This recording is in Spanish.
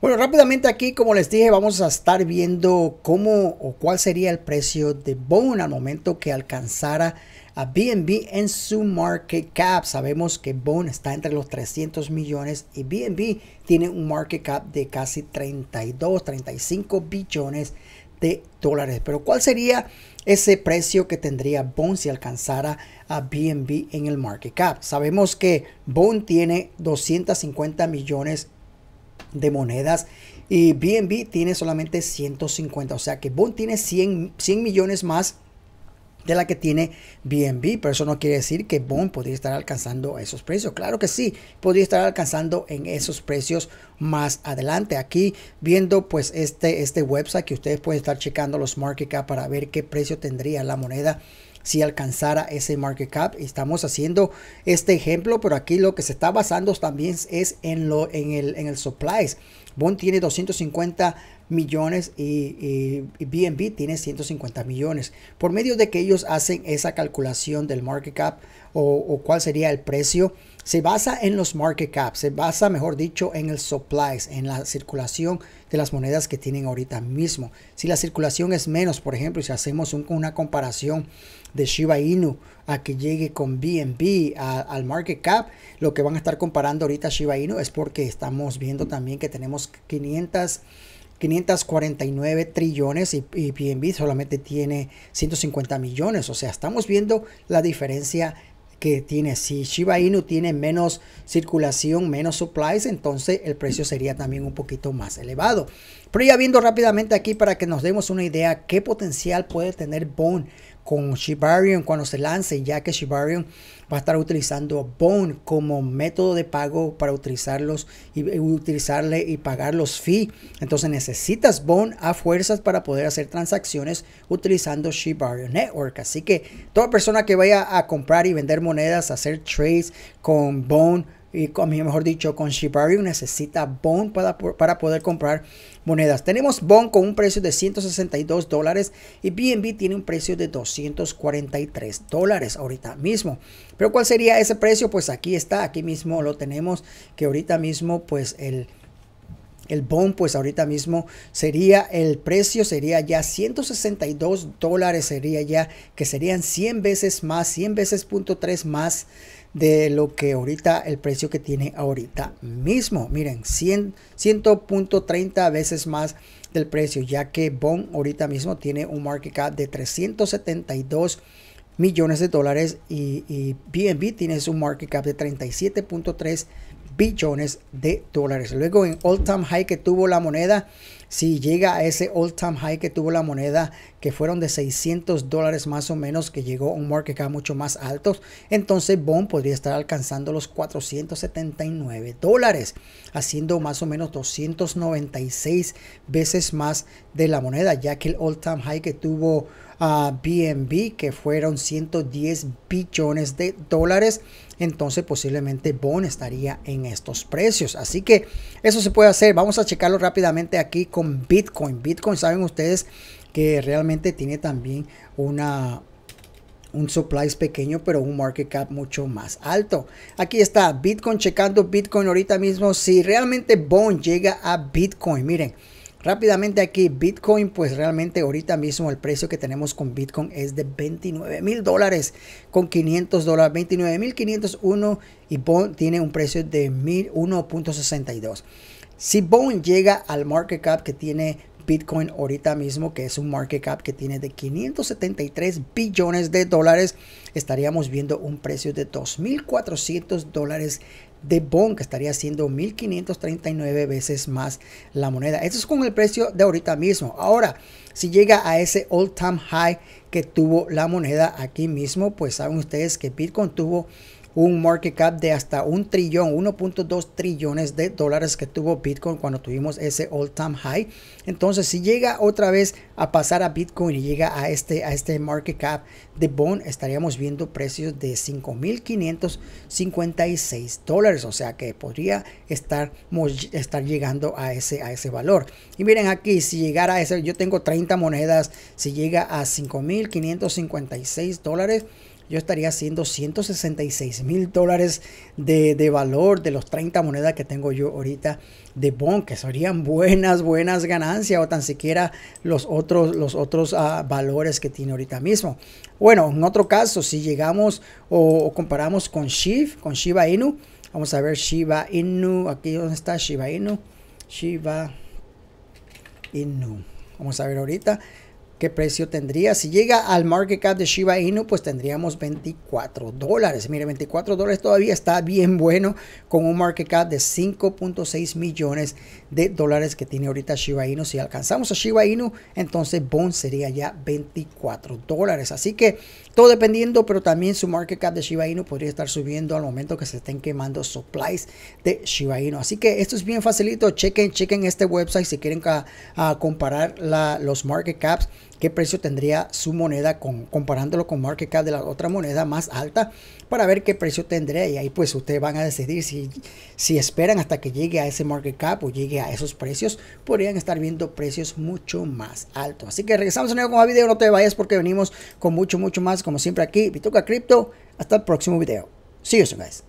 Bueno, rápidamente aquí, como les dije, vamos a estar viendo cómo o cuál sería el precio de Bone al momento que alcanzara a BNB en su market cap. Sabemos que Bone está entre los 300 millones y BNB tiene un market cap de casi 32, 35 billones de dólares. Pero ¿cuál sería ese precio que tendría Bone si alcanzara a BNB en el market cap? Sabemos que Bone tiene 250 millones de monedas. Y BNB tiene solamente 150, o sea que Bond tiene 100, 100 millones más de la que tiene BNB, pero eso no quiere decir que Bond podría estar alcanzando esos precios. Claro que sí, podría estar alcanzando en esos precios más adelante. Aquí viendo pues este, este website que ustedes pueden estar checando los market cap para ver qué precio tendría la moneda si alcanzara ese market cap. Estamos haciendo este ejemplo, pero aquí lo que se está basando también es en, lo, en, el, en el supplies. Bond tiene 250 millones y, y, BNB tiene 150 millones. Por medio de que ellos hacen esa calculación del market cap o, cuál sería el precio, se basa en los market caps, se basa, mejor dicho, en el Supplies en la circulación de las monedas que tienen ahorita mismo. Si la circulación es menos, por ejemplo, si hacemos una comparación de Shiba Inu a que llegue con BNB al market cap, lo que van a estar comparando ahorita Shiba Inu es porque estamos viendo también que tenemos 500 549 trillones y, y solamente tiene 150 millones. O sea, estamos viendo la diferencia que tiene. Si Shiba Inu tiene menos circulación, menos supplies, entonces el precio sería también un poquito más elevado. Pero ya viendo rápidamente aquí para que nos demos una idea qué potencial puede tener Bond con Shibarium cuando se lance, ya que Shibarium va a estar utilizando Bone como método de pago para utilizarlos y utilizarle y pagar los fees, Entonces necesitas Bone a fuerzas para poder hacer transacciones utilizando Shibarium Network. Así que toda persona que vaya a comprar y vender monedas, hacer trades con Bone y con, mejor dicho, con Shibarium necesita Bond para, poder comprar monedas. Tenemos Bond con un precio de 162 dólares y BNB tiene un precio de 243 dólares ahorita mismo. Pero ¿cuál sería ese precio? Pues aquí está, aquí mismo lo tenemos, que ahorita mismo pues el... El bond, pues ahorita mismo sería el precio, sería ya 162 dólares, sería ya que serían 100 veces más, 100 veces 3 más de lo que ahorita el precio que tiene ahorita mismo. Miren, 100, 100.30 veces más del precio, ya que Bond ahorita mismo tiene un market cap de 372 millones de dólares y, y BNB tiene su market cap de 37.3 billones de dólares. Luego en all time high que tuvo la moneda si llega a ese all time high que tuvo la moneda, que fueron de 600 dólares más o menos, que llegó a un market cap mucho más alto, entonces Bond podría estar alcanzando los 479 dólares, haciendo más o menos 296 veces más de la moneda, ya que el all time high que tuvo a BNB que fueron 110 billones de dólares, entonces posiblemente Bond estaría en estos precios. Así que eso se puede hacer. Vamos a checarlo rápidamente aquí con Bitcoin. Bitcoin saben ustedes que realmente tiene también una, un supply pequeño, pero un market cap mucho más alto. Aquí está Bitcoin checando Bitcoin ahorita mismo. Si realmente Bond llega a Bitcoin, miren, Rápidamente aquí, Bitcoin, pues realmente ahorita mismo el precio que tenemos con Bitcoin es de 29 mil dólares con 500 dólares, $29,501 y Bond tiene un precio de 1.62. Si Bond llega al market cap que tiene Bitcoin ahorita mismo, que es un market cap que tiene de 573 billones de dólares, estaríamos viendo un precio de 2.400 dólares de bond que estaría siendo 1539 veces más la moneda. Esto es con el precio de ahorita mismo. Ahora, si llega a ese all time high que tuvo la moneda aquí mismo, pues saben ustedes que Bitcoin tuvo un market cap de hasta un trillón, 1.2 trillones de dólares que tuvo Bitcoin cuando tuvimos ese all time high. Entonces, si llega otra vez a pasar a Bitcoin y llega a este, a este market cap de Bond, estaríamos viendo precios de 5.556 dólares. O sea que podría estar, estar llegando a ese, a ese valor. Y miren aquí, si llegara a ese, yo tengo 30 monedas, si llega a 5.556 dólares yo estaría haciendo 166 mil dólares de, valor de los 30 monedas que tengo yo ahorita de bond, que serían buenas, buenas ganancias o tan siquiera los otros, los otros ah, valores que tiene ahorita mismo. Bueno, en otro caso, si llegamos o, comparamos con Shiv, con Shiba Inu, vamos a ver Shiba Inu, aquí donde está Shiba Inu, Shiba Inu. Vamos a ver ahorita qué precio tendría. Si llega al market cap de Shiba Inu, pues tendríamos 24 dólares. Mire, 24 dólares todavía está bien bueno con un market cap de 5.6 millones de dólares que tiene ahorita Shiba Inu. Si alcanzamos a Shiba Inu, entonces Bond sería ya 24 dólares. Así que todo dependiendo, pero también su market cap de Shiba Inu podría estar subiendo al momento que se estén quemando supplies de Shiba Inu. Así que esto es bien facilito. Chequen, chequen este website si quieren ah, comparar los market caps qué precio tendría su moneda comparándolo con market cap de la otra moneda más alta para ver qué precio tendría y ahí pues ustedes van a decidir si, si esperan hasta que llegue a ese market cap o llegue a esos precios podrían estar viendo precios mucho más altos así que regresamos nuevo con el video no te vayas porque venimos con mucho mucho más como siempre aquí toca Crypto hasta el próximo video see you soon guys